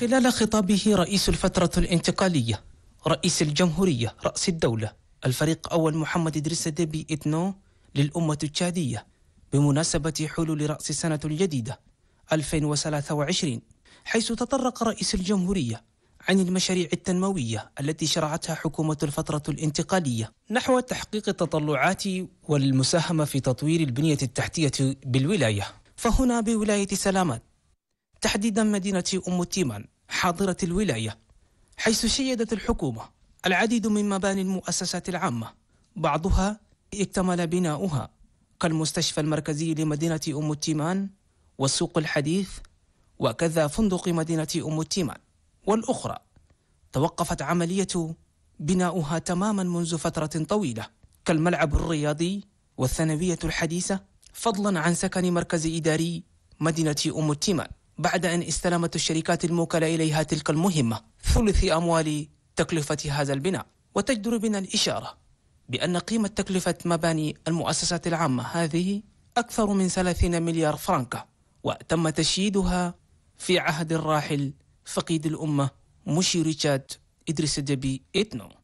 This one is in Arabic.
خلال خطابه رئيس الفترة الانتقالية رئيس الجمهورية رأس الدولة الفريق أول محمد إدريس ديبي إتنو للأمة التشادية بمناسبة حلول رأس السنة الجديدة 2023 حيث تطرق رئيس الجمهورية عن المشاريع التنموية التي شرعتها حكومة الفترة الانتقالية نحو تحقيق التطلعات والمساهمة في تطوير البنية التحتية بالولاية فهنا بولاية سلامات تحديدا مدينة أم تيمان حاضرة الولاية حيث شيدت الحكومة العديد من مباني المؤسسات العامة بعضها اكتمل بناؤها كالمستشفى المركزي لمدينة أم تيمان والسوق الحديث وكذا فندق مدينة أم تيمان والأخرى توقفت عملية بناؤها تماما منذ فترة طويلة كالملعب الرياضي والثانوية الحديثة فضلا عن سكن مركز إداري مدينة أم التيمان بعد أن استلمت الشركات الموكلة إليها تلك المهمة ثلث أموال تكلفة هذا البناء وتجدر بنا الإشارة بأن قيمة تكلفة مباني المؤسسات العامة هذه أكثر من 30 مليار فرنك وتم تشييدها في عهد الراحل فقيد الأمة مشي ريتشارد إدريس الدبي إتنو